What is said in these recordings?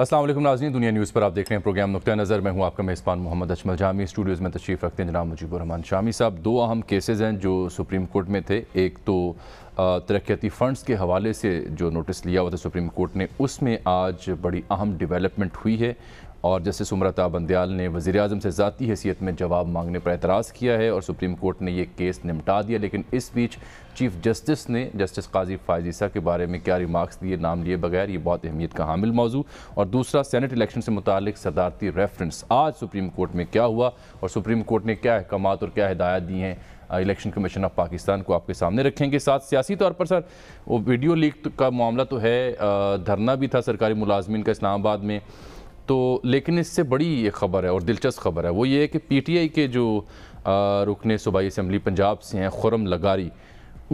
असलम नाजनी दुनिया न्यूज़ पर आप देख रहे हैं प्रोग्राम नुक़ नज़र मैं हूँ आपका मेज़बान मोहम्मद अजमल जामी स्टूडियोज़ में तशरीफ़ रखते हैं जनाब रहमान शामी साहब दो अहम केसेज़ हैं जो सुप्रीम कोर्ट में थे एक तो तरक्याती फ़ंड्स के हवाले से जो नोटिस लिया हुआ था सुप्रीम कोर्ट ने उसमें आज बड़ी अहम डिवेलपमेंट हुई है और जस्टिस उम्रता बंदयाल ने वज़ी अजम से ज़ाती हैसियत में जवाब मांगने पर एतराज़ किया है और सुप्रीम कोर्ट ने यह केस निपटा दिया लेकिन इस बीच चीफ जस्टिस ने जस्टिस काजी फायजीसा के बारे में क्या रिमार्क्स दिए नाम लिए बगैर ये बहुत अहमियत का हामिल मौजू और दूसरा सैनट इलेक्शन से मुतल सदारती रेफरेंस आज सुप्रीम कोर्ट में क्या हुआ और सुप्रीम कोर्ट ने क्या अहकाम और क्या हिदायत दी हैं इलेक्शन कमीशन ऑफ पाकिस्तान को आपके सामने रखेंगे साथ सियासी तौर पर सर वो वीडियो लीक का मामला तो है धरना भी था सरकारी मुलाजमीन का इस्लामाबाद में तो लेकिन इससे बड़ी ये खबर है और दिलचस्प खबर है वो ये है कि पीटीआई के जो रुकन सूबाई असम्बली पंजाब से हैं खुरम लगारी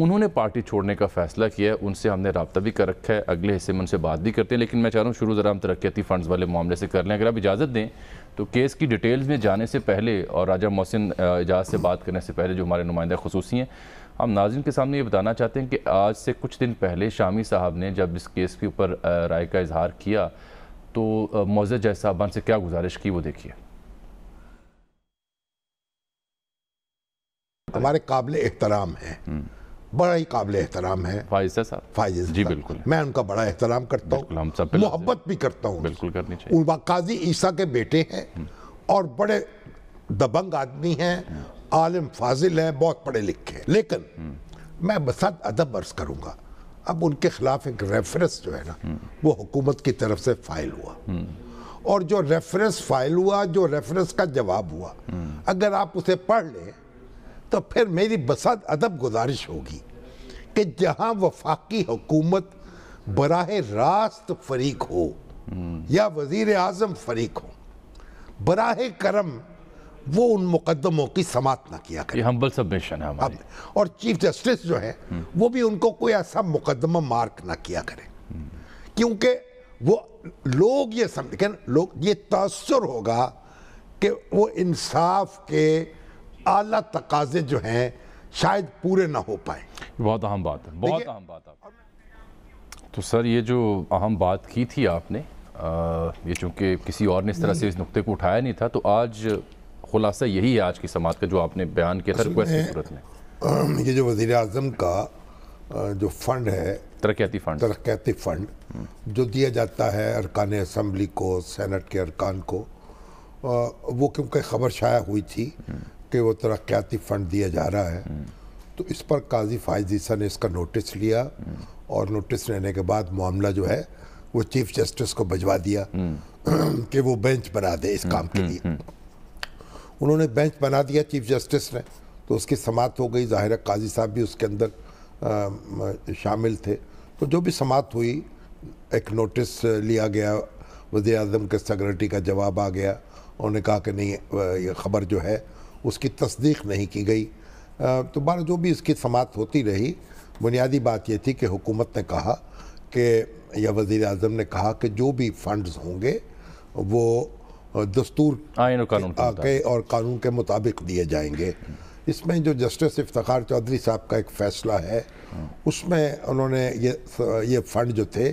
उन्होंने पार्टी छोड़ने का फैसला किया है उनसे हमने रबता भी कर रखा है अगले हिस्से में उनसे बात भी करते हैं लेकिन मैं चाह रहा हूँ शुरू ज़रा हम तरक्याती फ़ंड्स वाले मामले से कर लें अगर आप इजाज़त दें तो केस की डिटेल्स में जाने से पहले और राजा मोहसिन एजाज से बात करने से पहले जो हमारे नुमाइंदा खसूसी हैं हम नाजिन के सामने ये बताना चाहते हैं कि आज से कुछ दिन पहले शामी साहब ने जब इस केस के ऊपर राय का इजहार किया तो मोज़ जय साहबान से क्या गुजारिश की वो देखिए हम्म। हमारे काबिल एहतराम है हम्म। बड़ा ही काबिल एहतराम है फाइज साहब फाइज जी बिल्कुल मैं उनका बड़ा एहतराम करता हूँ मोहब्बत भी करता हूँ बिल्कुल करनी चाहिए काजी ईसा के बेटे हैं हम्म। और बड़े दबंग आदमी हैं आलिम फाजिल हैं बहुत पढ़े लिखे हैं लेकिन मैं बसत अदब अर्ज करूंगा अब उनके खिलाफ एक रेफरेंस जो है ना वो हुकूमत की तरफ से फाइल हुआ और जो रेफरेंस फाइल हुआ जो रेफरेंस का जवाब हुआ अगर आप उसे पढ़ लें तो फिर मेरी बसात अदब गुजारिश होगी कि जहाँ वफाकी हुकूमत बराह रास्त फरीक हो या वज़ी अजम फरीक हो बराह करम वो उन मुकदमों की समाप्त ना किया करें हम्बल सबमिशन है हमारी। और चीफ जस्टिस जो है वो भी उनको कोई ऐसा मुकदमा मार्क ना किया करें क्योंकि वो लोग ये समझ लोग ये तसर होगा कि वो इंसाफ के आला तकाजे जो हैं शायद पूरे ना हो पाए बहुत अहम बात है बहुत अहम बात है तो सर ये जो अहम बात की थी आपने आ, ये चूंकि किसी और ने इस तरह से इस नुक्ते को उठाया नहीं था तो आज खुलासा यही है आज की समाज का जो आपने बयान किया था रिक्वेस्ट की सूरत में ये जो वजीर अजम का जो फंड है तरक्याती फंड तरक्याती फंड जो दिया जाता है अरकान असम्बली को सेनेट के अरकान को वो क्योंकि खबर शाया हुई थी कि वो तरक्याती फंड दिया जा रहा है तो इस पर काजी फायज ईसा ने इसका नोटिस लिया और नोटिस लेने के बाद मामला जो है वो चीफ जस्टिस को भजवा दिया कि वो बेंच बना दे इस काम के लिए उन्होंने बेंच बना दिया चीफ जस्टिस ने तो उसकी समाप्त हो गई ज़ाहिर काजी साहब भी उसके अंदर शामिल थे तो जो भी समाप्त हुई एक नोटिस लिया गया वजी अजम के सेक्रेटरी का जवाब आ गया उन्होंने कहा कि नहीं ये ख़बर जो है उसकी तस्दीक नहीं की गई तो बार जो भी इसकी समात होती रही बुनियादी बात यह थी कि हुकूमत ने कहा कि या वज़ी अजम ने कहा कि जो भी फ़ंड्स होंगे वो दस्तूर आइन और कानून के और कानून के मुताबिक दिए जाएंगे इसमें जो जस्टिस इफ्तार चौधरी साहब का एक फैसला है उसमें उन्होंने ये ये फंड जो थे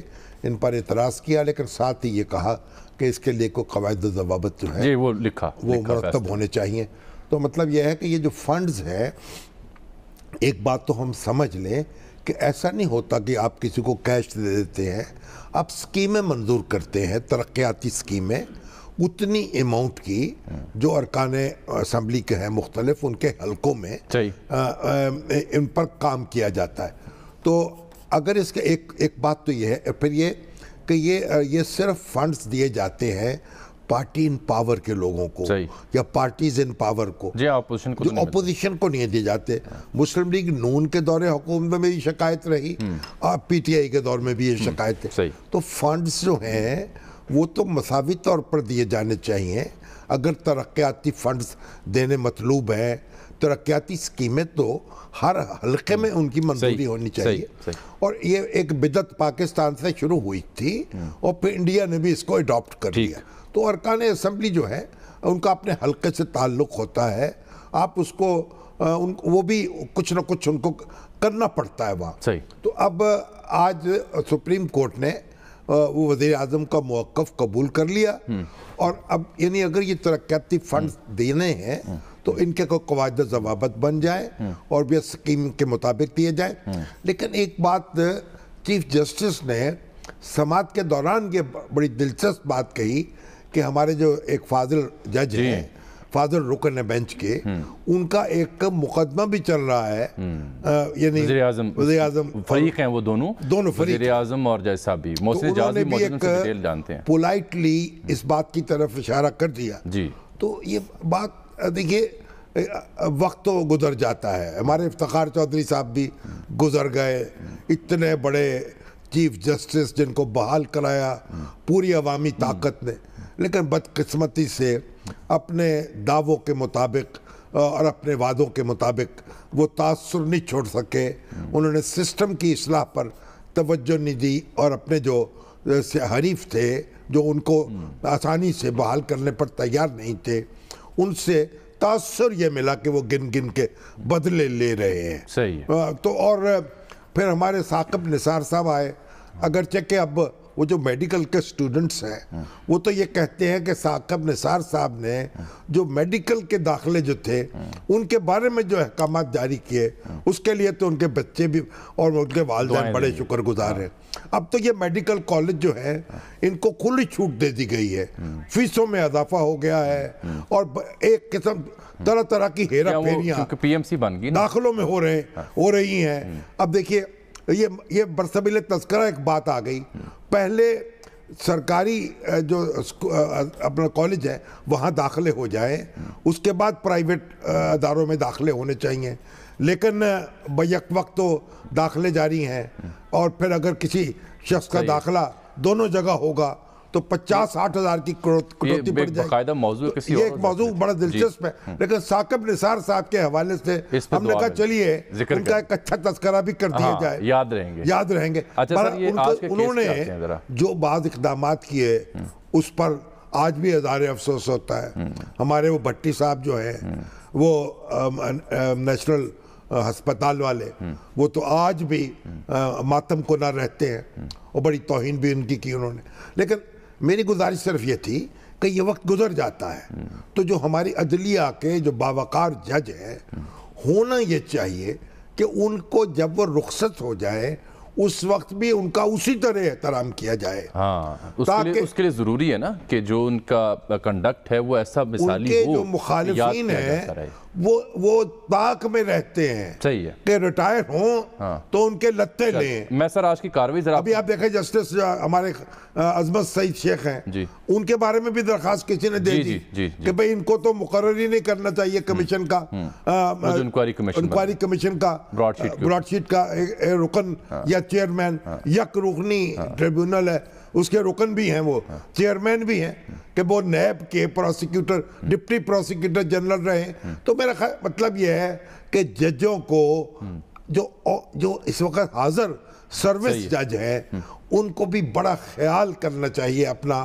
इन पर इतराज़ किया लेकिन साथ ही ये कहा कि इसके लिए को कवायद जवाबत जो है वो लिखा वो मरतब होने चाहिए तो मतलब यह है कि ये जो फंड्स हैं एक बात तो हम समझ लें कि ऐसा नहीं होता कि आप किसी को कैश दे देते हैं आप स्कीमें मंजूर करते हैं तरक्याती स्कीमें उतनी अमाउंट की जो अरकान असम्बली के हैं मुख्तलिफ उनके हलकों में आ, आ, इन पर काम किया जाता है तो अगर इसका एक एक बात तो ये है फिर ये कि ये ये सिर्फ फंड्स दिए जाते हैं पार्टी इन पावर के लोगों को या पार्टीज इन पावर को अपोजिशन को ऑपोजिशन तो को नहीं दिए जाते मुस्लिम लीग नून के दौरे हुकूमत में भी शिकायत रही हम्म। और पीटीआई के दौर में भी ये शिकायत है तो फंड्स जो हैं वो तो मसावी तौर पर दिए जाने चाहिए अगर तरक्याती फंड्स देने मतलूब है तरक्याती स्कीमें तो हर हलके में उनकी मंजूरी होनी चाहिए सही, सही। और ये एक बिदत पाकिस्तान से शुरू हुई थी हम्म। और फिर इंडिया ने भी इसको अडॉप्ट कर लिया तो अरकान असम्बली जो है उनका अपने हलके से ताल्लुक़ होता है आप उसको उन वो भी कुछ ना कुछ उनको करना पड़ता है वहाँ तो अब आज सुप्रीम कोर्ट ने वो वजीर अजम का मौक़ कबूल कर लिया और अब यानी अगर ये तरक्याती फंड देने हैं तो इनके को कवायद जवाबत बन जाए और भी स्कीम के मुताबिक दिए जाए लेकिन एक बात चीफ जस्टिस ने समात के दौरान ये बड़ी दिलचस्प बात कही कि हमारे जो एक फाजिल जज हैं फादर रुकन है बेंच के उनका एक मुकदमा भी चल रहा है हम्म। यानी वजी फरीक हैं वो दोनों तो दोनों फरीक आजम और जैसा भी तो उन्होंने भी एक जानते हैं पोलाइटली हम्म। इस बात की तरफ इशारा कर दिया जी तो ये बात देखिए वक्त तो गुजर जाता है हमारे इफ्तार चौधरी साहब भी गुजर गए इतने बड़े चीफ जस्टिस जिनको बहाल कराया पूरी अवामी ताकत ने हम्म। लेकिन बदकस्मती से अपने दावों के मुताबिक और अपने वादों के मुताबिक वो तासर नहीं छोड़ सके उन्होंने सिस्टम की असलाह पर तोज्जो नहीं दी और अपने जो हरीफ थे जो उनको आसानी से बहाल करने पर तैयार नहीं थे उनसे तासर यह मिला कि वो गिन गिन के बदले ले रहे हैं सही है। तो और फिर हमारे साकब निसार साहब आए अगर के अब वो जो मेडिकल के स्टूडेंट्स हैं वो तो ये कहते हैं कि साकब निसार साहब ने जो मेडिकल के दाखिले जो थे उनके बारे में जो अहकाम जारी किए उसके लिए तो उनके बच्चे भी और उनके वालदेन बड़े शुक्रगुजार हैं हाँ। अब तो ये मेडिकल कॉलेज जो है इनको खुली छूट दे दी गई है फीसों में इजाफा हो गया है और एक किस्म तरह तरह की हेरा फेरियाँ पीएमसी बन गई दाखिलों में हो रहे हाँ। हो रही हैं अब देखिए ये ये बरसबिल तस्करा एक बात आ गई पहले सरकारी जो अपना कॉलेज है वहाँ दाखिले हो जाए उसके बाद प्राइवेट अदारों में दाखिले होने चाहिए लेकिन बैक वक्त तो दाखिले जारी हैं और फिर अगर किसी शख्स का दाखिला दोनों जगह होगा तो पचास साठ हजार की कटौती बढ़ जाएगी तो एक मौजू बड़ा दिलचस्प है हम्म। लेकिन साकब निसार साहब के हवाले से हमने कहा चलिए उनका एक अच्छा तस्करा भी कर दिया हाँ, जाए याद रहेंगे याद रहेंगे अच्छा उन्होंने जो बाद इकदाम किए हम्म। उस पर आज भी हजारे अफसोस होता है हम्म। हमारे वो भट्टी साहब जो है वो नेशनल हस्पताल वाले वो तो आज भी मातम को ना रहते हैं और बड़ी तोहिन भी उनकी की उन्होंने लेकिन मेरी गुजारिश सिर्फ ये थी कि ये वक्त गुजर जाता है तो जो हमारी अदलिया के जो बावकार जज हैं होना ये चाहिए कि उनको जब वो रुखसत हो जाए उस वक्त भी उनका उसी तरह एहतराम किया जाए हाँ, उसके, लिए, उसके लिए ज़रूरी है ना कि जो उनका कंडक्ट है वो ऐसा मिसाली उनके हो, जो मुखालफन है वो वो ताक में रहते हैं सही है कि रिटायर हों हाँ। तो उनके लत्ते लें मैं सर आज की कार्रवाई जरा अभी आप देखें जस्टिस हमारे अजमत सईद शेख हैं जी उनके बारे में भी दरखास्त किसी ने दे जी, दी जी, जी, कि भाई इनको तो मुकर ही नहीं करना चाहिए कमीशन का इंक्वायरी कमीशन इंक्वायरी कमीशन का ब्रॉडशीट ब्रॉडशीट का रुकन हाँ। या चेयरमैन हाँ। यक रुकनी ट्रिब्यूनल हाँ। है उसके रुकन भी हैं वो चेयरमैन हाँ। भी हैं हाँ। कि वो नैब के प्रोसिक्यूटर डिप्टी प्रोसिक्यूटर जनरल रहे हाँ। तो मेरा मतलब यह है कि जजों को जो जो इस वक्त हाजिर सर्विस जज हैं उनको भी बड़ा ख्याल करना चाहिए अपना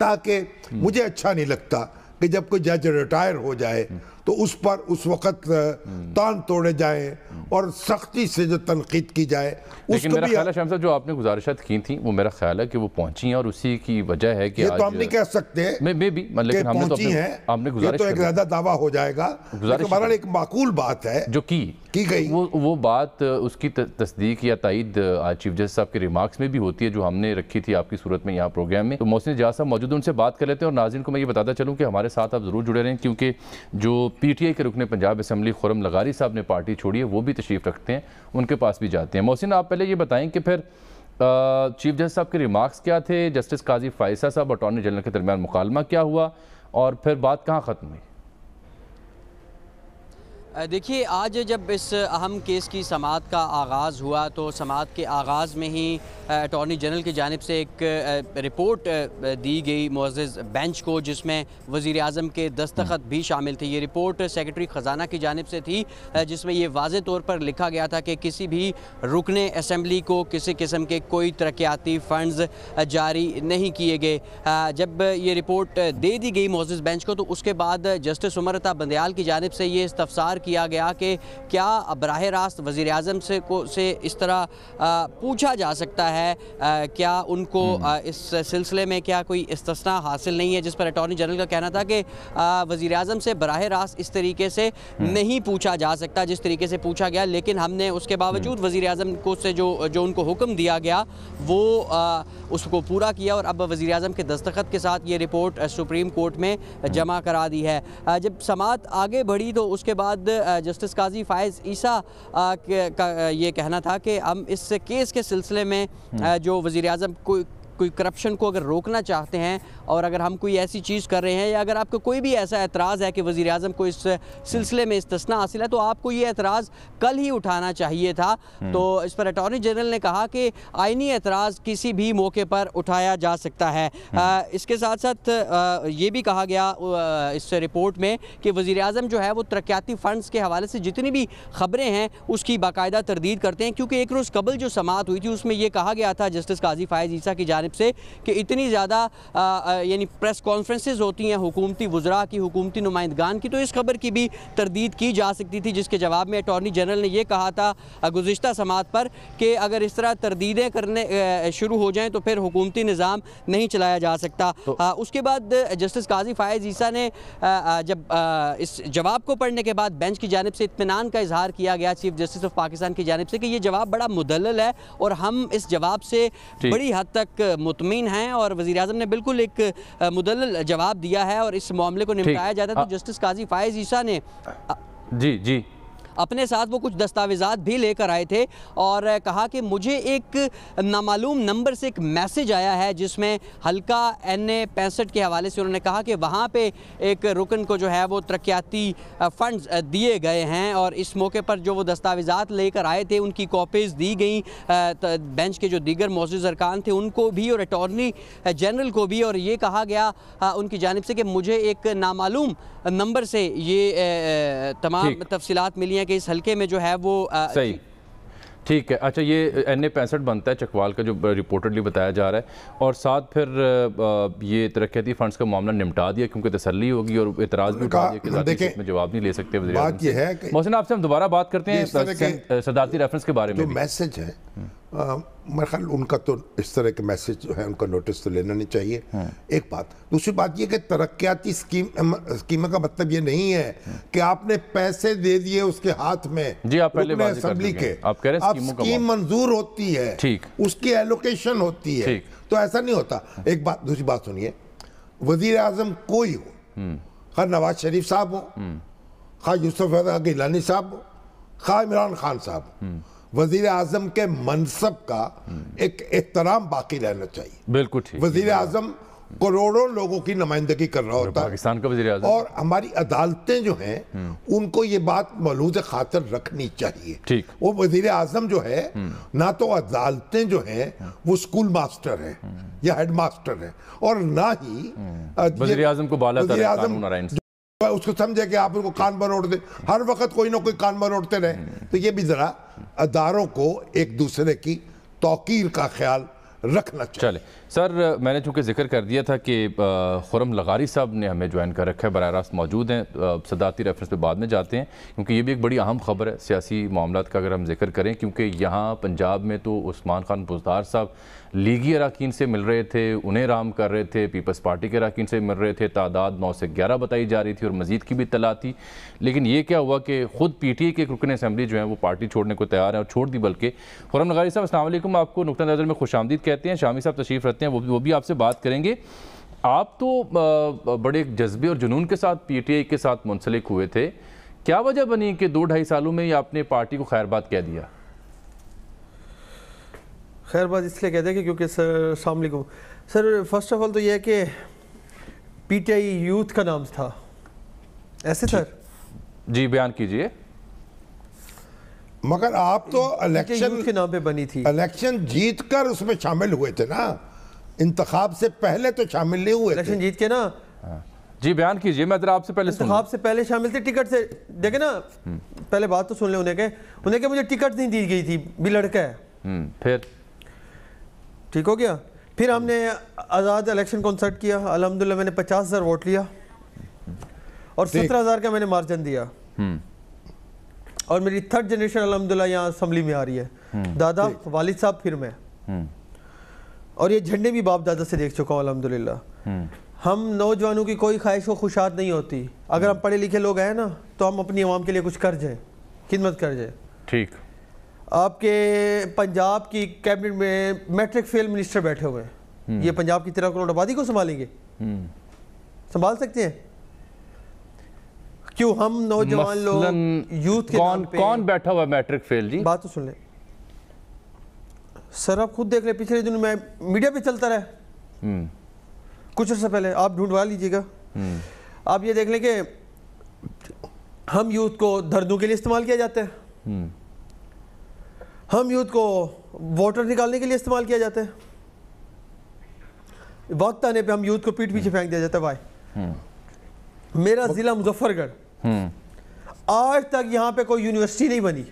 ताकि मुझे अच्छा नहीं लगता कि जब कोई जज रिटायर हो जाए तो उस पर उस वक्त तान तोड़े जाए और सख्ती से जो तनकीद की जाए लेकिन मेरा ख्याल है शाम जो आपने गुजारिशात की थी वो मेरा ख्याल है कि वो पहुंची हैं और उसी की वजह है कि ये तो हम नहीं कह सकते मैं मे भी लेकिन हमने तो अपने, है, आपने तो गुजारिश तो एक ज्यादा दावा हो जाएगा गुजारिश एक माकूल बात है जो की की गई वो वो बात उसकी तस्दीक या तइद आज चीफ जस्टिस साहब के रिमार्क्स में भी होती है जो हमने रखी थी आपकी सूरत में यहाँ प्रोग्राम में तो मोहसिन जहाँ साहब मौजूद उनसे बात कर लेते हैं और नाजिन को मैं ये बताता चलूँ कि हमारे साथ आप ज़रूर जुड़े रहें क्योंकि जो पीटीआई के रुकने पंजाब असम्बली खुरम लगारी साहब ने पार्टी छोड़ी है वो भी तशरीफ़ रखते हैं उनके पास भी जाते हैं मोहसिन आप पहले ये बताएं कि फिर चीफ जस्टिस साहब के रिमार्क्स क्या थे जस्टिस काजी फायसा साहब अटॉर्नी जनरल के दरमियान मुकालमा क्या हुआ और फिर बात कहाँ ख़त्म हुई देखिए आज जब इस अहम केस की समात का आगाज़ हुआ तो समात के आगाज़ में ही अटॉर्नी जनरल की जानब से एक रिपोर्ट दी गई मोज़ बेंच को जिसमें वज़ी अजम के दस्तखत भी शामिल थे ये रिपोर्ट सेक्रेटरी ख़जाना की जानब से थी जिसमें ये वाज तौर पर लिखा गया था कि किसी भी रुकने असम्बली को किसी किस्म के कोई तरक्याती फंडस जारी नहीं किए गए जब ये रिपोर्ट दे दी गई मोज़ बेंच को तो उसके बाद जस्टिस उमरता बंदयाल की जानब से ये इस्तफसार किया गया कि क्या बरह रास्त वज़ी अजम से को से इस तरह आ, पूछा जा सकता है आ, क्या उनको आ, हम्म। इस सिलसिले में क्या कोई इस्तना हासिल नहीं है जिस पर अटॉर्नी जनरल का कहना था कि वज़ी अजम से बरह रास्त इस तरीके से हम्म। नहीं पूछा जा सकता जिस तरीके से पूछा गया लेकिन हमने उसके बावजूद हम्म। वज़ी अजम को से जो जो उनको हुक्म दिया गया वो उसको पूरा किया और अब वज़ी अजम के दस्तखत के साथ ये रिपोर्ट सुप्रीम कोर्ट में जमा करा दी है जब समात आगे बढ़ी तो उसके बाद जस्टिस काजी फायज ईसा का ये कहना था कि हम इस केस के सिलसिले में हम्म। जो वज़ी अजम कोई करप्शन को अगर रोकना चाहते हैं और अगर हम कोई ऐसी चीज़ कर रहे हैं या अगर आपको कोई भी ऐसा एतराज़ है कि वज़ी अजम को इस सिलसिले में तस्ना हासिल है तो आपको ये एतराज़ कल ही उठाना चाहिए था हम्म। तो इस पर अटॉर्नी जनरल ने कहा कि आइनी एतराज़ किसी भी मौके पर उठाया जा सकता है आ, हम्म। इसके साथ साथ ये भी कहा गया इस रिपोर्ट में कि वज़ी अजम जो है वो तरक्याती फ़ंडस के हवाले से जितनी भी खबरें हैं उसकी बाकायदा तरदीद करते हैं क्योंकि एक रोज़ कबल जो समात हुई थी उसमें यह कहा गया था जस्टिस काजी फ़ायज़ ईसा की जानब से कि इतनी ज़्यादा यानी प्रेस कॉन्फ्रेंसेज होती हैं हुकूमती वज्रा की हुकूमती नुमाइंदगान की तो इस खबर की भी तरदीद की जा सकती थी जिसके जवाब में अटॉर्नी जनरल ने यह कहा था गुज्त समात पर कि अगर इस तरह तरदीदें करने शुरू हो जाएँ तो फिर हुकूमती निज़ाम नहीं चलाया जा सकता तो, आ, उसके बाद जस्टिस काजी फ़ायज़ ईसा ने आ, जब आ, इस जवाब को पढ़ने के बाद बेंच की जानब से इतमान का इजहार किया गया चीफ जस्टिस ऑफ पाकिस्तान की जानब से कि यह जवाब बड़ा मुदल है और हम इस जवाब से बड़ी हद तक मुतमिन हैं और वज़ी अजम ने बिल्कुल एक मुदल जवाब दिया है और इस मामले को निपटाया जाता है तो हाँ। जस्टिस काजी फायज ईसा ने जी जी अपने साथ वो कुछ दस्तावेजात भी लेकर आए थे और कहा कि मुझे एक नामालूम नंबर से एक मैसेज आया है जिसमें हल्का एन ए पैंसठ के हवाले से उन्होंने कहा कि वहाँ पे एक रुकन को जो है वो तरक्याती फ़ंड्स दिए गए हैं और इस मौके पर जो वो दस्तावेजात लेकर आए थे उनकी कॉपीज़ दी गई बेंच के जो दीगर मौजूद अरकान थे उनको भी और अटॉर्नी जनरल को भी और ये कहा गया उनकी जानब से कि मुझे एक नामालूम नंबर से ये तमाम तफसीत मिली हैं कि इस हल्के में जो है वो आ, सही ठीक है अच्छा ये एन ए पैंसठ बनता है चकवाल का जो रिपोर्टेडली बताया जा रहा है और साथ फिर ये तरक्याती फंड्स का मामला निपटा दिया क्योंकि तसली होगी और इतराज भी उठा दिया कि जवाब नहीं ले सकते बात ये है मोहसिन आपसे हम दोबारा बात करते हैं सदारती रेफरेंस के बारे में मैसेज है हम्म। मेरे ख्याल उनका तो इस तरह के मैसेज जो है उनका नोटिस तो लेना नहीं चाहिए हाँ। एक बात दूसरी बात ये कि तरक्याती स्कीम स्कीम का मतलब ये नहीं है हाँ। कि आपने पैसे दे दिए उसके हाथ में जी आप पहले असेंबली के आप कह रहे हैं स्कीम, मंजूर होती है ठीक उसकी एलोकेशन होती है तो ऐसा नहीं होता हाँ। एक बात दूसरी बात सुनिए वजीर आजम कोई हो हम्म। खा नवाज शरीफ साहब हो हम्म। खा यूसुफ गिलानी साहब हो खा इमरान खान साहब हो हम्म। वजीर अजम के मनसब का एक एहतराम बाकी रहना चाहिए बिल्कुल ठीक वजीर अजम करोड़ों लोगों की नुमाइंदगी कर रहा होता है पाकिस्तान का वजी और हमारी अदालतें जो हैं उनको ये बात मलूज खातर रखनी चाहिए ठीक वो वजीर आजम जो है ना तो अदालतें जो हैं वो स्कूल मास्टर हैं या हेड मास्टर हैं और ना ही वजीर आजम को बाला आजम उसको समझे कि आप उनको कान मरोड़ दे हर वक्त कोई ना कोई कान मरोड़ते रहे तो ये भी ज़रा अदारों को एक दूसरे की तोकीर का ख्याल रखना चाहिए सर मैंने चूँकि जिक्र कर दिया था कि खुरम लगारी साहब ने हमें ज्वाइन कर रखा है बर रास्त मौजूद हैं सदारती रेफरेंस पे बाद में जाते हैं क्योंकि ये भी एक बड़ी अहम खबर है सियासी मामला का अगर हम जिक्र करें क्योंकि यहाँ पंजाब में तो उस्मान खान बुजदार साहब लीगी अरकान से मिल रहे थे उन्हें राम कर रहे थे पीपल्स पार्टी के अरकान से मिल रहे थे तादाद नौ से ग्यारह बताई जा रही थी और मजीद की भी तला थी लेकिन ये क्या हुआ कि खुद पी टी ए के रुकन असम्बली जो है वो पार्टी छोड़ने को तैयार है और छोड़ दी बल्कि खुरम लगारी साहब असल आपको नुकतः नज़र में खुश आमदीद कहते हैं शामी साहब तशरीफ़ करते हैं वो भी वो भी आपसे बात करेंगे आप तो बड़े जज्बे और जुनून के साथ पीटीआई के साथ मुंसलिक हुए थे क्या वजह बनी कि दो ढाई सालों में आपने पार्टी को खैरबाद कह दिया खैरबाद इसलिए कह दिया कि क्योंकि सर अलकुम सर फर्स्ट ऑफ ऑल तो यह है कि पीटीआई यूथ का नाम था ऐसे सर जी बयान कीजिए मगर आप तो इलेक्शन के नाम पे बनी थी इलेक्शन जीत कर उसमें शामिल हुए थे ना इंतखाब से पहले तो शामिल नहीं हुए इलेक्शन जीत के ना हाँ। जी बयान कीजिए मैं जरा आपसे पहले इंतखाब से पहले शामिल थे टिकट से देखे ना पहले बात तो सुन ले उन्हें के उन्हें के मुझे टिकट नहीं दी गई थी भी लड़का है हम्म, फिर ठीक हो गया फिर हमने आज़ाद इलेक्शन कॉन्सर्ट किया अलहमदिल्ला मैंने पचास हज़ार वोट लिया और सत्रह हज़ार का मैंने मार्जिन दिया हम्म। और मेरी थर्ड जनरेशन अलहमदिल्ला यहाँ असम्बली में आ रही है हम्म। दादा वालिद साहब फिर मैं और ये झंडे भी बाप दादा से देख चुका हूँ अलहमदिल्ला हम्म। हम नौजवानों की कोई ख्वाहिश व खुशात नहीं होती अगर हम हम्म। पढ़े लिखे लोग हैं ना तो हम अपनी आवाम के लिए कुछ कर जाए खिदमत कर जाए ठीक आपके पंजाब की कैबिनेट में मैट्रिक फेल मिनिस्टर बैठे हुए हैं हम्म। ये पंजाब की तेरह करोड़ आबादी को संभालेंगे संभाल सकते हैं क्यों हम नौजवान लोग यूथ के कौन कौन बैठा हुआ मैट्रिक फेल जी बात तो सुन लें सर आप खुद देख ले पिछले दिनों में मीडिया पे चलता रहा हम्म। कुछ अर्सा पहले आप ढूंढवा लीजिएगा हम्म। आप ये देख लें कि हम यूथ को दर्दों के लिए इस्तेमाल किया जाता है हम्म। हम यूथ को वाटर निकालने के लिए इस्तेमाल किया जाता है वक्त आने पे हम यूथ को पीठ पीछे फेंक दिया जाता है भाई मेरा ज़िला मुजफ्फरगढ़ आज तक यहाँ पे कोई यूनिवर्सिटी नहीं बनी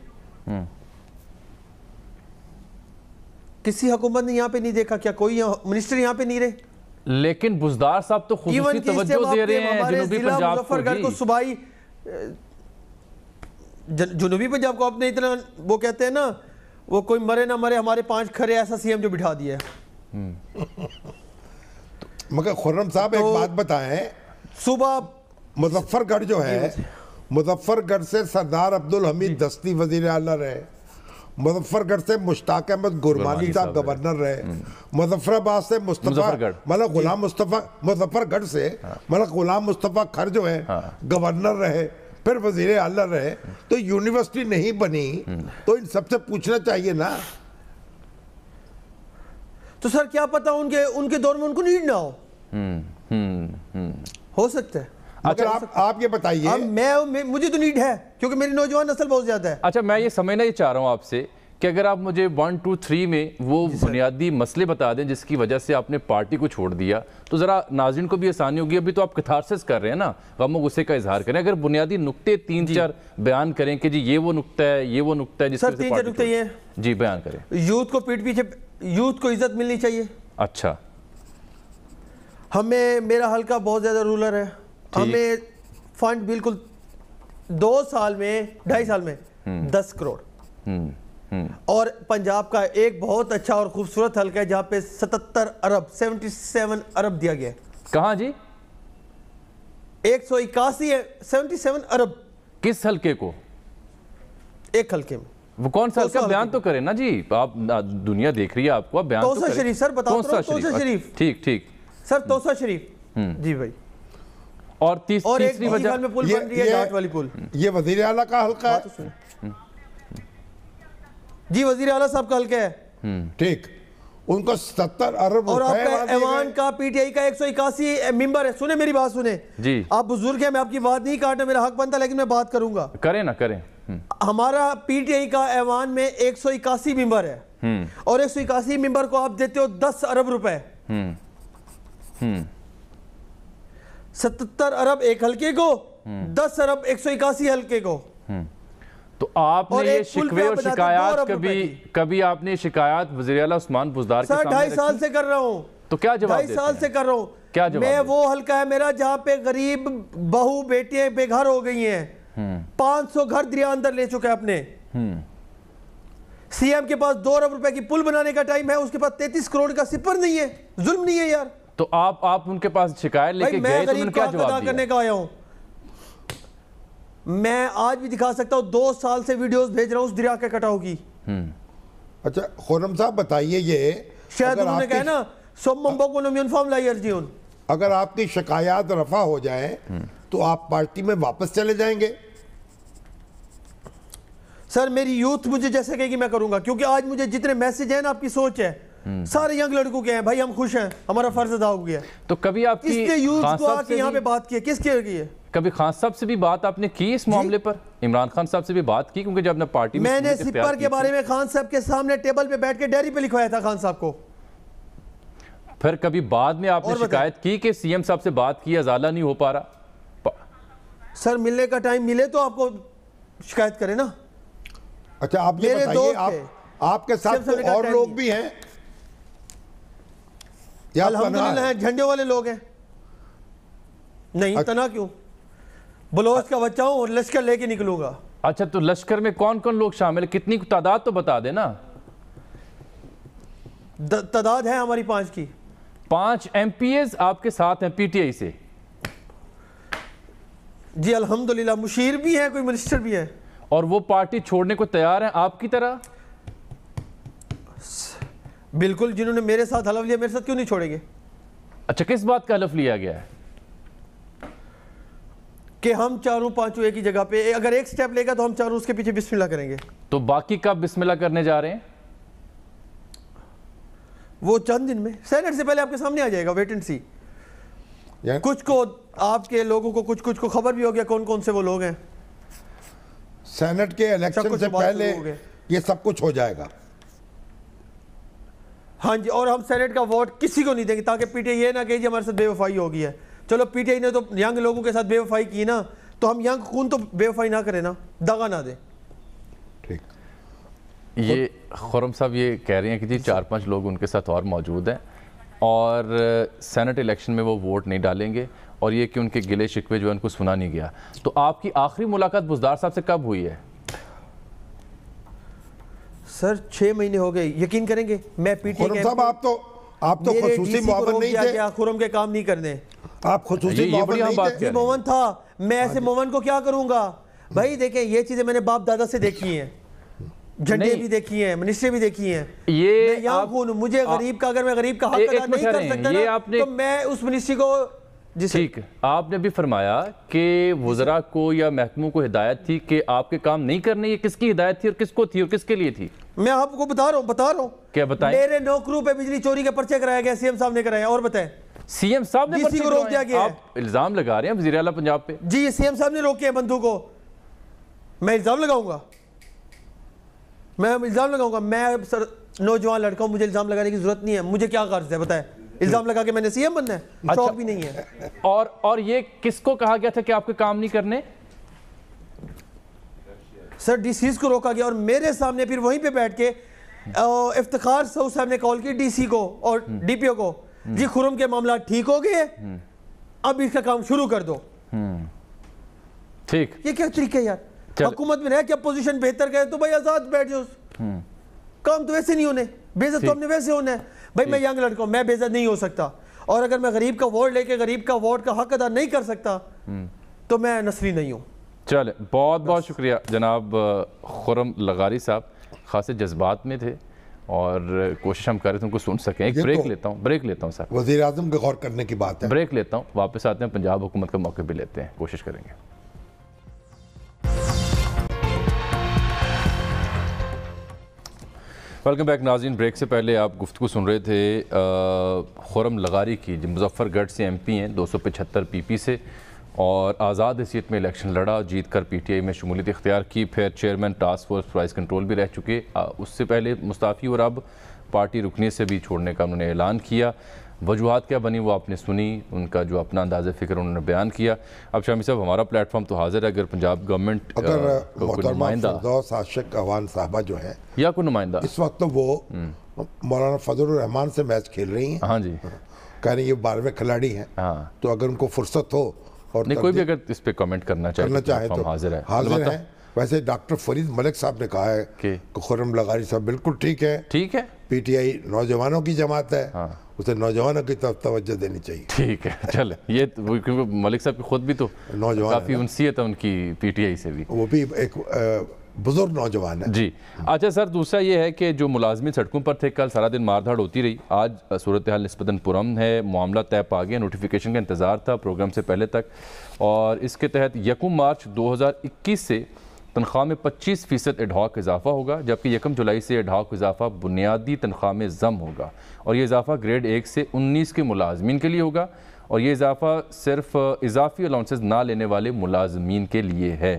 किसी हुकूमत ने यहाँ पे नहीं देखा क्या कोई मिनिस्टर यहाँ पे नहीं रहे लेकिन बुजदार साहब तो खुशी तवज्जो दे रहे हैं जनूबी पंजाब को सुबाई जनूबी पंजाब को आपने इतना वो कहते हैं ना वो कोई मरे ना मरे हमारे पांच खरे ऐसा सीएम जो बिठा दिया तो, हम्म। मगर खुर्रम साहब तो, एक बात बताएं सुबह मुजफ्फरगढ़ जो है मुजफ्फरगढ़ से सरदार अब्दुल हमीद दस्ती वजीर आला रहे मुजफ्फरगढ़ से मुश्ताक अहमद गुरमानी साहब गवर्नर रहे मुजफ्फराबाद से मुस्तफ़ा मतलब गुलाम मुस्तफ़ा मुजफ्फरगढ़ से मतलब गुलाम मुस्तफ़ा खर जो है गवर्नर रहे हम्म। मतलब हाँ। मतलब हाँ। फिर वजीर अला रहे तो यूनिवर्सिटी नहीं बनी हम्म। तो इन सबसे पूछना चाहिए ना तो सर क्या पता उनके उनके दौर में उनको नीड ना हो हम्म, हो सकता है अच्छा आप आप ये बताइए मैं मुझे तो नीड है क्योंकि मेरी नौजवान नस्ल बहुत ज्यादा है अच्छा मैं ये समझना ही चाह रहा हूँ आपसे कि अगर आप मुझे वन टू थ्री में वो बुनियादी मसले बता दें जिसकी वजह से आपने पार्टी को छोड़ दिया तो ज़रा नाजिन को भी आसानी होगी अभी तो आप कथारसिस कर रहे हैं ना गमो तो गुस्से का इजहार करें अगर बुनियादी नुकते तीन चार बयान करें कि जी ये वो नुकता है ये वो नुकता है तीन चार नुकते ये जी बयान करें यूथ को पीठ पीछे यूथ को इज्जत मिलनी चाहिए अच्छा हमें मेरा हल्का बहुत ज़्यादा रूलर है हमें फंड बिल्कुल दो साल में ढाई साल में हम्म। दस करोड़ हम्म, हम्म। और पंजाब का एक बहुत अच्छा और खूबसूरत हल्का है जहां पे सतहत्तर अरब सेवेंटी सेवन अरब दिया गया कहा जी एक सौ इक्यासी सेवेंटी सेवन अरब किस हल्के को एक हल्के में वो कौन सा हल्का बयान तो करें ना जी आप दुनिया देख रही है आपको आप बयान तो, तो शरीफ सर बताओ तो शरीफ ठीक ठीक सर तोसा शरीफ जी भाई और तीसरी वजह में पुल बन रही है वाली पुल ये वजीर आला का हल्का है तो जी वजीर आला साहब का हल्का है हम्म। ठीक उनको सत्तर अरब और आपका का पीटीआई का एक सौ इक्यासी मेंबर है सुने मेरी बात सुने जी आप बुजुर्ग हैं मैं आपकी बात नहीं काट मेरा हक बनता लेकिन मैं बात करूंगा करें ना करें हम्म। हमारा पीटीआई का ऐवान में एक सौ इक्यासी मेंबर है हम्म। और एक सौ इक्यासी मेंबर को आप देते हो दस अरब रुपए सतर अरब एक हल्के को हम्म। दस अरब एक सौ इक्यासी हल्के को हम्म। तो आपने ये शिकवे और शिकायत कभी कभी आपने शिकायत वजी उस्मान बुजदार सामने ढाई साल से कर रहा हूँ तो क्या जवाब ढाई साल से कर रहा हूँ क्या जवाब मैं वो हल्का है मेरा जहाँ पे गरीब बहु बेटियां बेघर हो गई हैं हम्म। पांच सौ घर दरिया अंदर ले चुके हैं अपने सीएम के पास दो अरब रुपए की पुल बनाने का टाइम है उसके पास तैतीस करोड़ का सिपर नहीं है जुल्म नहीं है यार तो आप आप उनके पास शिकायत लेके गए तो उन्होंने क्या जवाब दिया करने का आया हूं मैं आज भी दिखा सकता हूं दो साल से वीडियोस भेज रहा हूं उस दरिया के कटा होगी हम्म। अच्छा खुरम साहब बताइए ये शायद उन्होंने कहा ना सब को यूनिफॉर्म लाई अर्जी उन अगर आपकी शिकायत रफा हो जाए हम्म। तो आप पार्टी में वापस चले जाएंगे सर मेरी यूथ मुझे जैसे कहेगी मैं करूंगा क्योंकि आज मुझे जितने मैसेज हैं ना आपकी सोच है हम्म। सारे यंग लड़कों के हैं भाई हम खुश हैं हमारा फर्ज अदा हो गया तो कभी आप इसलिए यूथ को आके यहाँ पे बात की किसके लिए कभी खान साहब से भी बात आपने की इस मामले पर इमरान खान साहब से भी बात की क्योंकि जब पार्टी में मैंने सिपर के बारे में खान साहब के सामने टेबल पे बैठ के डायरी पे लिखवाया था खान साहब को फिर कभी बाद में आपने शिकायत की कि सीएम साहब से बात की अजाला नहीं हो पा रहा पा। सर मिलने का टाइम मिले तो आपको शिकायत करें ना अच्छा आप मेरे दोस्त आप, आपके साथ तो और लोग भी हैं झंडे वाले लोग हैं नहीं अक... तना क्यों बलोच का बच्चा हूँ लश्कर लेके निकलूंगा अच्छा तो लश्कर में कौन कौन लोग शामिल कितनी तादाद तो बता देना तादाद है हमारी पांच की पांच एम आपके साथ हैं पीटीआई से जी अल्हम्दुलिल्लाह मुशीर भी है कोई मिनिस्टर भी है और वो पार्टी छोड़ने को तैयार है आपकी तरह बिल्कुल जिन्होंने मेरे साथ हलफ लिया मेरे साथ क्यों नहीं छोड़ेंगे अच्छा किस बात का हलफ लिया गया है कि हम चारों पांचों एक ही जगह पे अगर एक स्टेप लेगा तो हम चारों उसके पीछे बिस्मिल्लाह करेंगे तो बाकी कब बिस्मिल्लाह करने जा रहे हैं वो चंद दिन में सैनेट से पहले आपके सामने आ जाएगा वेट एंड सी कुछ को आपके लोगों को कुछ कुछ को खबर भी हो गया कौन कौन से वो लोग हैं सेनेट के इलेक्शन से पहले ये सब कुछ हो जाएगा हाँ जी और हम सेनेट का वोट किसी को नहीं देंगे ताकि पीटीआई ये ना कहे जी हमारे साथ बेवफाई होगी है चलो पीटीआई ने तो यंग लोगों के साथ बेवफाई की ना तो हम यंग खून तो बेवफाई ना करें ना दगा ना दें ठीक ये खुरम साहब ये कह रहे हैं कि जी चार पांच लोग उनके साथ और मौजूद हैं और सेनेट इलेक्शन में वो वोट नहीं डालेंगे और ये कि उनके गिले शिकवे जो है उनको सुना नहीं गया तो आपकी आखिरी मुलाकात बुजदार साहब से कब हुई है सर छह महीने हो गए यकीन करेंगे मैं पीटी आप तो आप तो नहीं थे खुरम के काम नहीं करने आप मोहन था मैं हाँ ऐसे मोहन को क्या करूंगा भाई देखें ये चीजें मैंने बाप दादा से देखी हैं झंडे भी देखी हैं मिनिस्ट्री भी देखी हैं ये मैं आप, मुझे गरीब का अगर मैं गरीब का हक नहीं कर सकता ना, तो मैं उस मिनिस्ट्री को जी ठीक है आपने भी फरमाया कि वजरा को या महकमों को हिदायत थी कि आपके काम नहीं करने ये किसकी हिदायत थी और किसको थी और किसके लिए थी मैं आपको बता रहा हूँ बता रहा हूँ क्या बताए मेरे नौकरों पे बिजली चोरी के पर्चे कराया गया सीएम साहब ने कराया और बताएं सीएम साहब ने को रोक दिया गया आप इल्जाम लगा रहे हैं वजी अला पंजाब पे जी सीएम साहब ने रोके बंधु को मैं इल्जाम लगाऊंगा मैं इल्जाम लगाऊंगा मैं सर नौजवान लड़का हूं मुझे इल्जाम लगाने की जरूरत नहीं है मुझे क्या गर्ज है बताएं इल्जाम लगा के मैंने सीएम बनना है अच्छा, भी नहीं है और और ये किसको कहा गया था कि आपके काम नहीं करने सर डीसीज को रोका गया और मेरे सामने फिर वहीं पे बैठ के इफ्तार सऊ साहब ने कॉल की डीसी को और डीपीओ हम्म। को जी हम्म। खुरम के मामला ठीक हो गए हम्म। अब इसका काम शुरू कर दो ठीक ये क्या तरीके यार हुकूमत में रह के अपोजिशन बेहतर गए तो भाई आजाद बैठ जाओ काम तो वैसे नहीं होने बेजत तो हमने वैसे होना है भाई मैं यंग लड़का हूँ मैं बेजत नहीं हो सकता और अगर मैं गरीब का वोट लेके गरीब का वोट का हक अदा नहीं कर सकता हम्म। तो मैं नसरी नहीं हूँ चले बहुत बहुत शुक्रिया जनाब खुरम लगारी साहब खासे जज्बात में थे और कोशिश हम कर रहे थे उनको सुन सकें एक ब्रेक लेता हूँ ब्रेक लेता हूँ सर वजी अजम के गौर करने की बात है ब्रेक लेता हूँ वापस आते हैं पंजाब हुकूमत का मौके भी लेते हैं कोशिश करेंगे वेलकम बैक नाजीन ब्रेक से पहले आप गुफ्तु सुन रहे थे खुरम लगारी की जो मुजफ्फरगढ़ से एम पी हैं दो सौ पचहत्तर पी पी से और आज़ाद हैसीत में इलेक्शन लड़ा जीत कर पी टी आई में शमूलियत इख्तियार की फिर chairman task force price control भी रह चुके उससे पहले मुस्ताफ़ी और अब पार्टी रुकने से भी छोड़ने का उन्होंने ऐलान किया वजूहत क्या बनी वो आपने सुनी उनका जो अपना अंदाज फ़िक्र उन्होंने बयान किया अब शामी साहब हमारा प्लेटफॉर्म तो हाजिर है अगर पंजाब गवर्नमेंट अगर साहबा जो है या कोई नुमाइंदा इस वक्त तो वो हम्म। मौलाना फजल रहमान से मैच खेल रही हैं हाँ जी कह रही ये बारहवें खिलाड़ी हैं हाँ तो अगर उनको फुर्सत हो और नहीं कोई भी अगर इस पर कमेंट करना चाहे करना तो चाहे तो हाजिर है हाजिर है वैसे डॉक्टर फरीद मलिक साहब ने कहा है कि खुरम लगारी साहब बिल्कुल ठीक है ठीक है पीटीआई नौजवानों की जमात है हाँ। उसे नौजवानों की तरफ तवज्जो देनी चाहिए ठीक है चल ये क्योंकि मलिक साहब की खुद भी तो नौजवान काफ़ी उनसीयत है उनकी पीटीआई से भी वो भी एक बुजुर्ग नौजवान है जी अच्छा सर दूसरा ये है कि जो मुलाजमी सड़कों पर थे कल सारा दिन मारधाड़ होती रही आज सूरत हाल नस्बता पुरम है मामला तय पा गया नोटिफिकेशन का इंतज़ार था प्रोग्राम से पहले तक और इसके तहत यकुम मार्च इक्कीस से तनख्वाह में पच्चीस फ़ीसद एडहाक इजाफा होगा जबकि यकम जुलाई से एडहाक इजाफा बुनियादी तनख्वाह में जम होगा और ये इजाफा ग्रेड एक से उन्नीस के मुलाजमीन के लिए होगा और ये इजाफा सिर्फ इजाफी अलाउंसेस ना लेने वाले मुलाजमीन के लिए है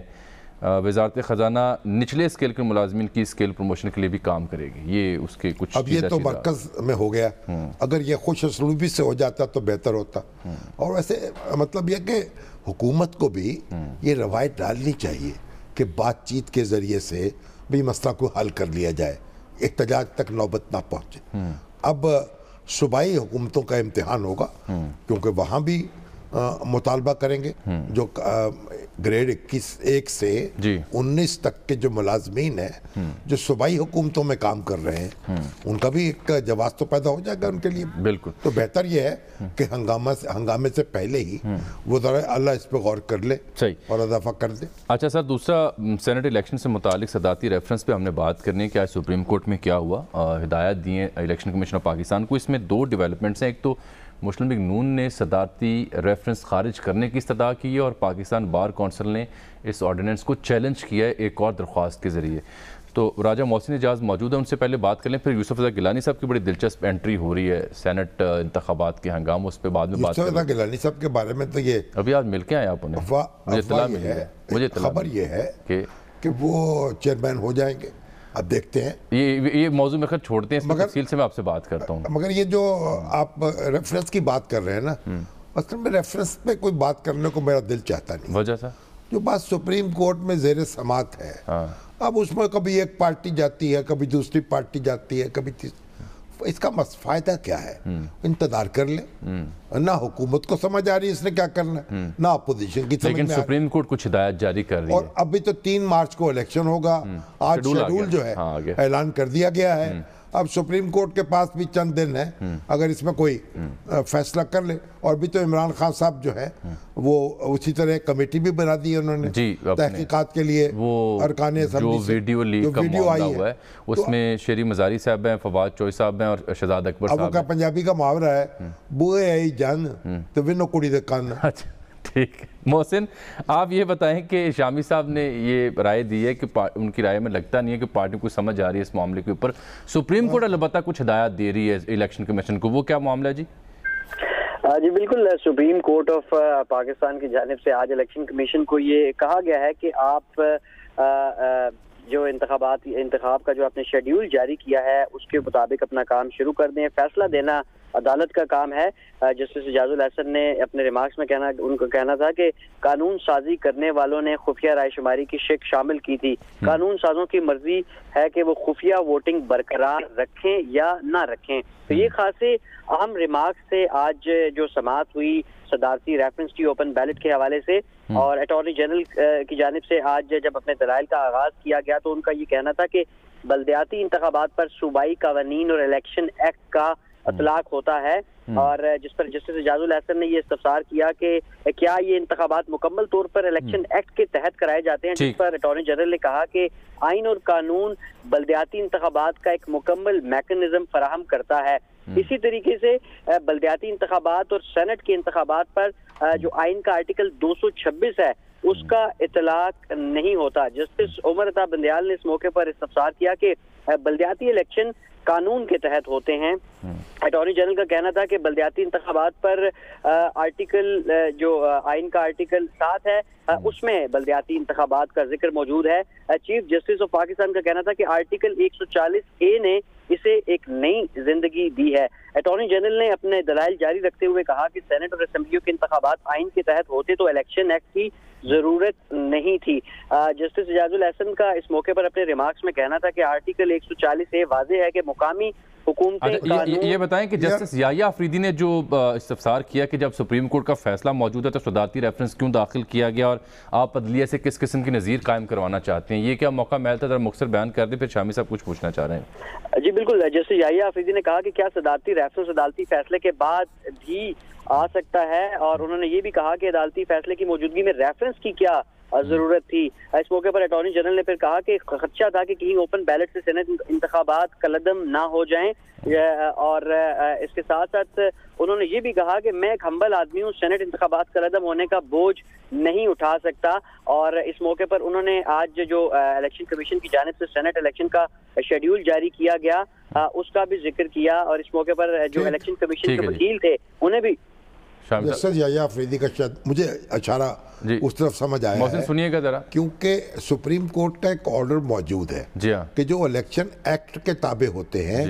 वजारत ख़जाना निचले स्केल के मुलाजमन की स्केल प्रमोशन के लिए भी काम करेगी ये उसके कुछ अब ये तो मरकज़ में हो गया हम्म। अगर ये खुश असलूबी से हो जाता तो बेहतर होता हम्म। और वैसे मतलब यह कि हुकूमत को भी हम्म। ये रवायत डालनी चाहिए कि बातचीत के ज़रिए से भी मसला को हल कर लिया जाए एहतजाज तक नौबत ना पहुंचे हम्म। अब सूबाई हुकूमतों का इम्तहान होगा हम्म। क्योंकि वहाँ भी मुतालबा करेंगे हम्म। जो ग्रेड इक्कीस एक से उन्नीस तक के जो मुलाजमीन हैं हम्म। जो सूबाई हुकूमतों में काम कर रहे हैं हम्म। उनका भी एक जवाब तो पैदा हो जाएगा उनके लिए बिल्कुल तो बेहतर यह है कि हंगामा से हंगामे से पहले ही वो ज़रा अल्लाह इस पर गौर कर ले सही और इजाफा कर दे अच्छा सर दूसरा सेनेट इलेक्शन से मुतल सदाती रेफरेंस पर हमने बात करनी है कि आज सुप्रीम कोर्ट में क्या हुआ हिदायत दिए इलेक्शन कमीशन ऑफ पाकिस्तान को इसमें दो डिवेलपमेंट्स हैं एक तो मुस्लिम लीग नून ने सदारती रेफरेंस खारिज करने की इस्तः की है और पाकिस्तान बार कौंसिल ने इस ऑर्डीनेंस को चैलेंज किया है एक और दरख्वास्त के ज़रिए तो राजा मोहसिन एजाज मौजूद है उनसे पहले बात कर लें फिर यूसुफ रजा गिलानी साहब की बड़ी दिलचस्प एंट्री हो रही है सेनेट uh, इंतबात के हंगाम उस पर बाद में बात रजा गिलानी साहब के बारे में तो ये अभी आज मिल के आए आप उन्हें मुझे इतला मिली है मुझे खबर ये है कि वो चेयरमैन हो जाएंगे अब देखते हैं ये ये मौजूद में खैर छोड़ते हैं मगर से मैं आपसे बात करता हूँ मगर ये जो आप रेफरेंस की बात कर रहे हैं ना हम्म। असल में रेफरेंस पे कोई बात करने को मेरा दिल चाहता नहीं वजह सर जो बात सुप्रीम कोर्ट में जेर समात है हाँ। अब उसमें कभी एक पार्टी जाती है कभी दूसरी पार्टी जाती है कभी तीसरी इसका मस फायदा क्या है इंतजार कर ले हम्म। ना हुकूमत को समझ आ रही है इसने क्या करना है हम्म। ना अपोजिशन की लेकिन सुप्रीम कोर्ट कुछ हिदायत जारी कर रही है और अभी तो तीन मार्च को इलेक्शन होगा हम्म। आज शेड्यूल जो है हाँ, ऐलान कर दिया गया है अब सुप्रीम कोर्ट के पास भी चंद दिन है अगर इसमें कोई फैसला कर ले और भी तो इमरान खान साहब जो है वो उसी तरह कमेटी भी बना दी है उन्होंने तहकीकात के लिए वो अरकान जो वीडियो लीक का वीडियो आई है तो उसमें तो, शेरी मजारी साहब हैं फवाद चोई साहब हैं और शहजाद अकबर साहब पंजाबी का मुहावरा है हम्म। बुए आई जान तो विनो कुड़ी दे दकान अच्छा। ठीक मोहसिन आप ये बताएं कि शामी साहब ने ये राय दी है कि उनकी राय में लगता नहीं है कि पार्टी को समझ आ रही है इस मामले के ऊपर सुप्रीम कोर्ट अलबत्ता कुछ हदायत दे रही है इलेक्शन कमीशन को वो क्या मामला जी जी बिल्कुल सुप्रीम कोर्ट ऑफ पाकिस्तान की जानब से आज इलेक्शन कमीशन को ये कहा गया है कि आप आ, आ, जो इंतबात इंतखब का जो आपने शेड्यूल जारी किया है उसके मुताबिक अपना काम शुरू कर दें फैसला देना अदालत का काम है जस्टिस एजाजुल अहसन ने अपने रिमार्क्स में कहना उनका कहना था कि कानून साजी करने वालों ने खुफिया रायशुमारी की शिक शामिल की थी हम्म। कानून साजों की मर्जी है कि वो खुफिया वोटिंग बरकरार रखें या ना रखें तो ये हम्म। खासे अहम रिमार्क से आज जो समात हुई सदारती रेफरेंस की ओपन बैलेट के हवाले से हम्म। और अटॉर्नी जनरल की जानब से आज जब अपने दलाइल का आगाज किया गया तो उनका ये कहना था कि बलदयाती इंतबात पर सूबाई कवानीन और इलेक्शन एक्ट का अतलाक होता है हम्म। और जिस पर जस्टिस एजाजुल अहसन ने ये इस्तफसार किया कि क्या ये इंतबात मुकम्मल तौर पर इलेक्शन हम्म। एक्ट के तहत कराए जाते हैं जिस पर अटॉर्नी जनरल ने कहा कि आइन और कानून बलदयाती इंतबात का एक मुकम्मल मैकेनिज्म फराहम करता है हम्म। इसी तरीके से बलदयाती इंतबात और सेनेट के इंतबात पर जो आइन का आर्टिकल दो सौ छब्बीस है उसका इतलाक नहीं होता जस्टिस उमर अता बंदयाल ने इस मौके पर इस्तफसार किया कि बलदयाती इलेक्शन कानून के तहत होते हैं अटॉर्नी जनरल का कहना था कि बलदयाती इंतबात पर आर्टिकल जो आइन का आर्टिकल सात है हम्म। उसमें बलदियाती इंतबात का जिक्र मौजूद है चीफ जस्टिस ऑफ पाकिस्तान का कहना था कि आर्टिकल 140 ए ने इसे एक नई जिंदगी दी है अटॉर्नी जनरल ने अपने दलाइल जारी रखते हुए कहा कि सेनेट और असेंबलियों के इंतबात आइन के तहत होते तो इलेक्शन एक्ट की जरूरत नहीं थी जस्टिस एजाजुल एहसन का इस मौके पर अपने रिमार्क्स में कहना था कि आर्टिकल 140 ए वाजह है कि मुकामी अच्छा, ये, ये बताएं कि जस्टिस या अफरीदी ने जो इस्तार किया कि जब सुप्रीम कोर्ट का फैसला मौजूद है तो सदारती रेफरेंस क्यों दाखिल किया गया और आप अदलिया से किस किस्म की नज़ीर कायम करवाना चाहते हैं ये क्या मौका मिलता है मुख्तर बयान कर दें फिर शामी साहब कुछ पूछना चाह रहे हैं जी बिल्कुल जस्टिस याया अफरीदी ने कहा कि क्या सदारती रेफरेंस अदालती फैसले के बाद भी आ सकता है और उन्होंने ये भी कहा कि अदालती फैसले की मौजूदगी में रेफरेंस की क्या जरूरत थी इस मौके पर अटॉर्नी जनरल ने फिर कहा कि खदशा था कि कहीं ओपन बैलेट से सेनेट इंतबात कलदम ना हो जाएं और इसके साथ साथ उन्होंने ये भी कहा कि मैं एक हम्बल आदमी हूँ सेनेट इंतबात कलदम होने का बोझ नहीं उठा सकता और इस मौके पर उन्होंने आज जो इलेक्शन कमीशन की जानब से सेनेट इलेक्शन का शेड्यूल जारी किया गया उसका भी जिक्र किया और इस मौके पर जो इलेक्शन कमीशन के वकील थे उन्हें भी दरअसल अफरीदी का शायद मुझे अच्छा उस तरफ समझ आया है सुनिएगा जरा क्योंकि सुप्रीम कोर्ट का एक ऑर्डर मौजूद है जी हाँ। कि जो इलेक्शन एक्ट के ताबे होते हैं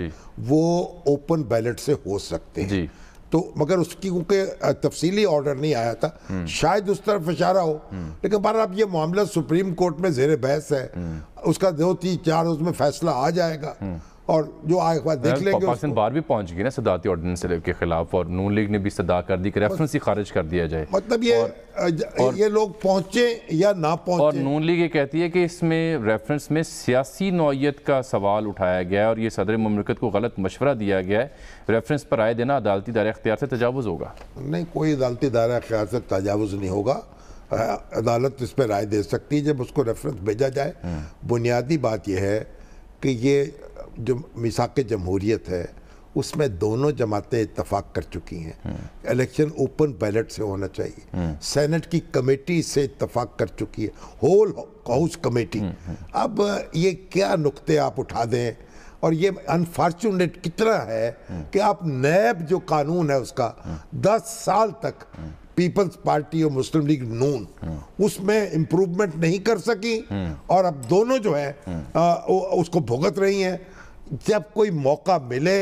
वो ओपन बैलेट से हो सकते हैं तो मगर उसकी क्योंकि तफसीली ऑर्डर नहीं आया था हम्म। शायद उस तरफ इशारा हो हम्म। लेकिन बहर अब ये मामला सुप्रीम कोर्ट में जेर बहस है हम्म। उसका दो तीन चार उसमें फैसला आ जाएगा और जो आए देख लेंगे पाकिस्तान बार भी पहुंच गई ना सदाती ऑर्डिनेंस के खिलाफ और नून लीग ने भी सदा कर दी कि रेफरेंस ही खारिज कर दिया जाए मतलब ये और, ये लोग पहुंचे या ना पहुंचे और नून लीग ये कहती है कि इसमें रेफरेंस में सियासी नोयत का सवाल उठाया गया है और ये सदर ममलिकत को गलत मशवरा दिया गया है रेफरेंस पर राय देना अदालती दायरा अख्तियार से तजावज़ होगा नहीं कोई अदालती दायरा अख्तियार से तजावज़ नहीं होगा अदालत इस पर राय दे सकती है जब उसको रेफरेंस भेजा जाए हम्म। बुनियादी बात यह है कि ये जो मिसाक जमहूरियत है उसमें दोनों जमातें इतफाक़ कर चुकी हैं हम्म। इलेक्शन ओपन बैलेट से होना चाहिए हम्म। सेनेट की कमेटी से इतफाक़ कर चुकी है होल हाउस कमेटी हम्म, अब ये क्या नुकते आप उठा दें और ये अनफॉर्चुनेट कितना है कि आप नैब जो कानून है उसका दस साल तक पीपल्स पार्टी और मुस्लिम लीग नून उसमें इम्प्रूवमेंट नहीं कर सकी और अब दोनों जो है आ, उसको भुगत रही हैं जब कोई मौका मिले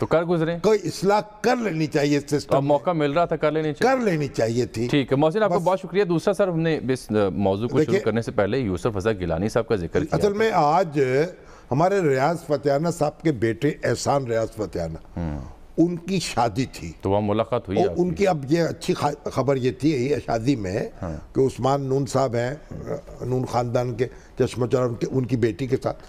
तो कर गुजरे कोई इसलाह कर लेनी चाहिए सिस्टम तो मौका मिल रहा था कर लेनी चाहिए कर लेनी चाहिए थी ठीक है मोहसिन आपका बहुत शुक्रिया दूसरा सर हमने इस मौजू को शुरू करने से पहले यूसुफ हजा गिलानी साहब का जिक्र किया असल में आज हमारे रियाज फतेहाना साहब के बेटे एहसान रियाज फतेहाना हम्म। उनकी शादी थी तो वहाँ मुलाकात हुई और उनकी अब ये अच्छी खबर ये थी शादी में हाँ। कि उस्मान नून साहब हैं नून ख़ानदान के चश्मा चश्मचर उनकी बेटी के साथ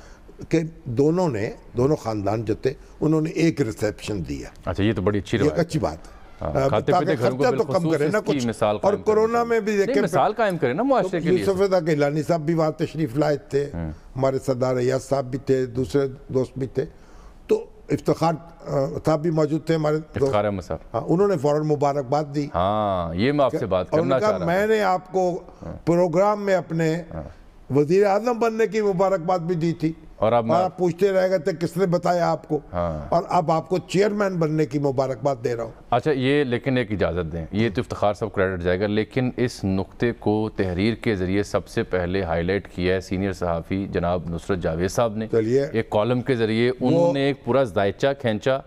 के दोनों ने दोनों खानदान जो थे उन्होंने एक रिसेप्शन दिया अच्छा ये तो बड़ी अच्छी अच्छी बात है हाँ, खाते पीते तो कम करे ना कुछ मिसाल और कोरोना में भी देखें मिसाल कायम करें ना मुआशरे तो के लिए सफेदा गिलानी साहब भी वहाँ तशरीफ लाए थे हाँ। हमारे सरदार अयाज साहब भी थे दूसरे दोस्त भी थे तो इफ्तार साहब भी मौजूद थे हमारे हाँ, उन्होंने फौरन मुबारकबाद दी हाँ ये मैं आपसे बात करना मैंने आपको प्रोग्राम में अपने वजीर आजम बनने की मुबारकबाद भी दी थी और अब आप पूछते रह गए थे किसने बताया आपको हाँ। और अब आपको चेयरमैन बनने की मुबारकबाद दे रहा हूँ अच्छा ये लेकिन एक इजाज़त दें ये तो इफ्तार सब क्रेडिट जाएगा लेकिन इस नुक्ते को तहरीर के ज़रिए सबसे पहले हाईलाइट किया है सीनियर सहाफ़ी जनाब नुसरत जावेद साहब ने चलिए एक कॉलम के ज़रिए उन्होंने एक पूरा जायचा खेचा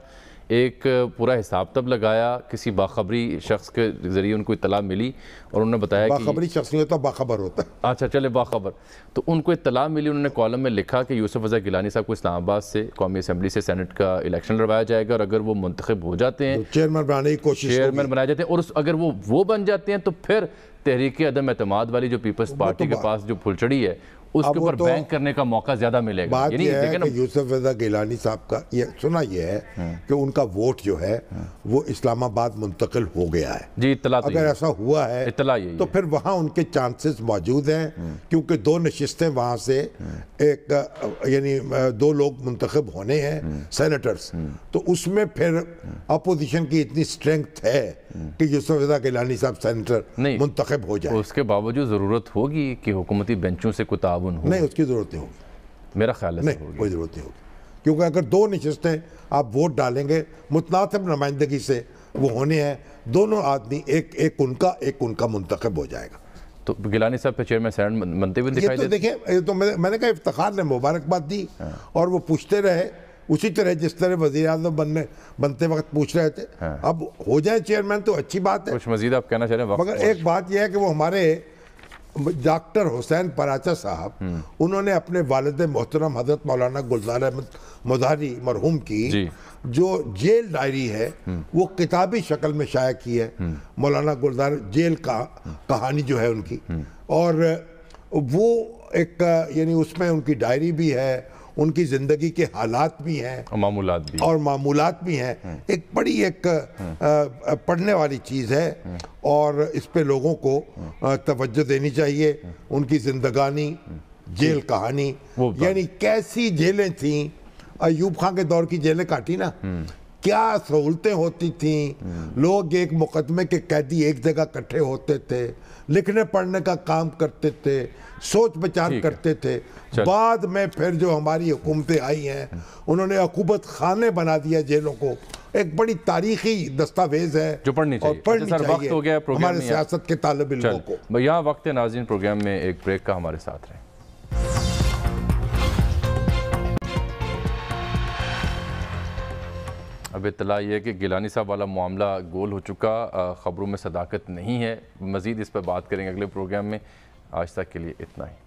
एक पूरा हिसाब तब लगाया किसी बाखबरी शख्स के ज़रिए उनको इतला मिली और उन्होंने बताया बाखबरी शख्स नहीं होता बाखबर होता है अच्छा चले बाखबर तो उनको इतला मिली उन्होंने कॉलम में लिखा कि यूसुफ अज़ा गिलानी साहब को इस्लामाबाद से कौमी असम्बली से सेनेट का इलेक्शन लड़वाया जाएगा और अगर वो मुंतब हो जाते हैं तो चेयरमैन बनाने की कोशिश चेयरमैन बनाए जाते हैं और अगर वो वो बन जाते हैं तो फिर तहरीक अदम अतमाद वाली जो पीपल्स पार्टी तो के पास जो फुलचड़ी है उसके ऊपर तो बैंक करने का मौका ज्यादा मिलेगा बात ये है कि यूसुफ रजा गिलानी साहब का ये सुना ये है हाँ। कि उनका वोट जो है वो इस्लामाबाद मुंतकिल हो गया है जी इतला तो अगर ऐसा हुआ है इतला ये तो फिर वहाँ उनके चांसेस मौजूद हैं हाँ। क्योंकि दो नशस्तें वहाँ से हाँ। एक यानी दो लोग मुंतखब होने हैं सेनेटर्स तो उसमें फिर अपोजिशन की इतनी स्ट्रेंथ है कि यूसुफ रजा गिलानी साहब सेनेटर मुंतखब हो जाए उसके बावजूद ज़रूरत होगी कि हुकूमती बेंचों से कुताब ताबन हो नहीं उसकी ज़रूरत नहीं होगी मेरा ख्याल है नहीं कोई ज़रूरत नहीं होगी क्योंकि अगर दो नशस्तें आप वोट डालेंगे मुतनातब नुमाइंदगी से वो होने हैं दोनों आदमी एक एक उनका एक उनका मुंतखब हो जाएगा तो गिलानी साहब के चेयरमैन सैन बनते हुए दिखाई तो देखें ये तो, तो मैंने मैंने कहा इफ्तार ने मुबारकबाद दी हाँ। और वो पूछते रहे उसी तरह जिस तरह वजी अजम बनने बनते वक्त पूछ रहे थे हाँ। अब हो जाए चेयरमैन तो अच्छी बात है कुछ मजीद आप कहना चाह रहे हैं मगर एक बात यह है कि वो हमारे डॉक्टर हुसैन पराचा साहब हम्म। उन्होंने अपने वालद मोहतरम हजरत मौलाना गुलजार अहमद मदारी मरहूम की जो जेल डायरी है हम्म। वो किताबी शक्ल में शाया की है हम्म। मौलाना गुलजार जेल का कहानी जो है उनकी और वो एक यानी उसमें उनकी डायरी भी है उनकी ज़िंदगी के हालात भी हैं और मामूलात भी और मामूलात भी हैं हम्म। एक बड़ी एक पढ़ने वाली चीज़ है हम्म। और इस पर लोगों को हम्म। तवज्जो देनी चाहिए उनकी जिंदगानी जेल कहानी यानी कैसी जेलें थी अयूब खां के दौर की जेलें काटी ना क्या सहूलतें होती थी लोग एक मुकदमे के कैदी एक जगह इकट्ठे होते थे लिखने पढ़ने का काम करते थे सोच विचार करते थे बाद में फिर जो हमारी हुकूमतें आई हैं उन्होंने अकूबत खाने बना दिया जेलों को एक बड़ी तारीखी दस्तावेज है जो पढ़नी चाहिए, और पढ़नी अच्छा सर चाहिए। वक्त हो गया हमारे सियासत के तालब लोगों को यहाँ वक्त नाजीन प्रोग्राम में एक ब्रेक का हमारे साथ रहे जनाब इतला यह कि गिलानी साहब वाला मामला गोल हो चुका ख़बरों में सदाकत नहीं है मज़ीद इस पर बात करेंगे अगले प्रोग्राम में आज तक के लिए इतना ही